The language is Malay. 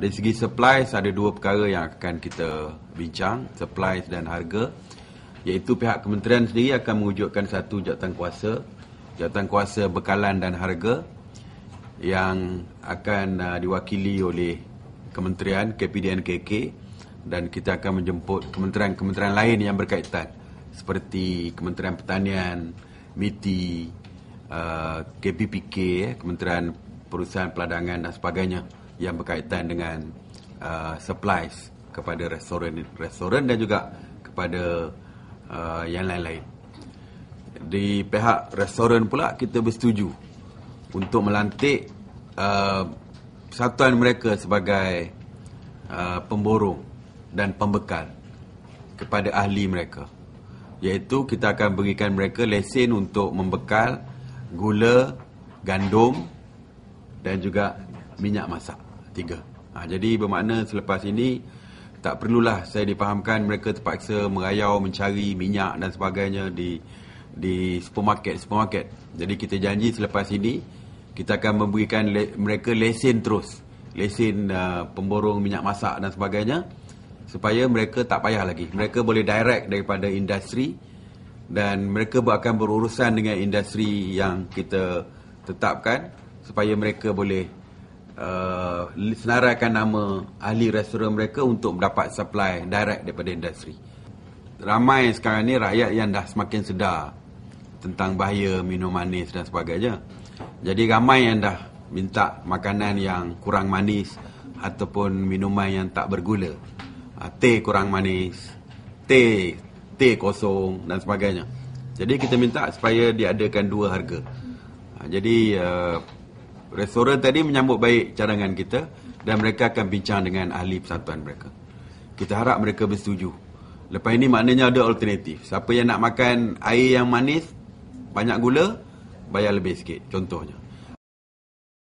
dari segi supply ada dua perkara yang akan kita bincang supply dan harga iaitu pihak kementerian sendiri akan mewujudkan satu jawatan kuasa jawatan kuasa bekalan dan harga yang akan uh, diwakili oleh kementerian KK dan kita akan menjemput kementerian-kementerian lain yang berkaitan seperti Kementerian Pertanian, MITI, uh, KPPK, eh, Kementerian Perusahaan Peladangan dan sebagainya yang berkaitan dengan uh, supplies kepada restoran-restoran dan juga kepada uh, yang lain-lain. Di pihak restoran pula kita bersetuju untuk melantik uh, satuan mereka sebagai uh, pemborong dan pembekal kepada ahli mereka. Iaitu kita akan berikan mereka lesen untuk membekal gula, gandum dan juga minyak masak tiga. Ha, jadi bermakna selepas ini tak perlulah saya dipahamkan mereka terpaksa merayau mencari minyak dan sebagainya di di supermarket supermarket. Jadi kita janji selepas ini kita akan memberikan le, mereka lesen terus lesen uh, pemborong minyak masak dan sebagainya supaya mereka tak payah lagi. Mereka boleh direct daripada industri dan mereka akan berurusan dengan industri yang kita tetapkan supaya mereka boleh uh, senaraikan nama ahli restoran mereka untuk mendapat supply direct daripada industri. Ramai sekarang ni rakyat yang dah semakin sedar tentang bahaya minum manis dan sebagainya. Jadi ramai yang dah minta makanan yang kurang manis ataupun minuman yang tak bergula. Uh, teh kurang manis, teh teh kosong dan sebagainya. Jadi kita minta supaya diadakan dua harga. Ah, jadi ah, restoran tadi menyambut baik cadangan kita dan mereka akan bincang dengan ahli persatuan mereka. Kita harap mereka bersetuju. Lepas ini maknanya ada alternatif. Siapa yang nak makan air yang manis, banyak gula, bayar lebih sikit contohnya.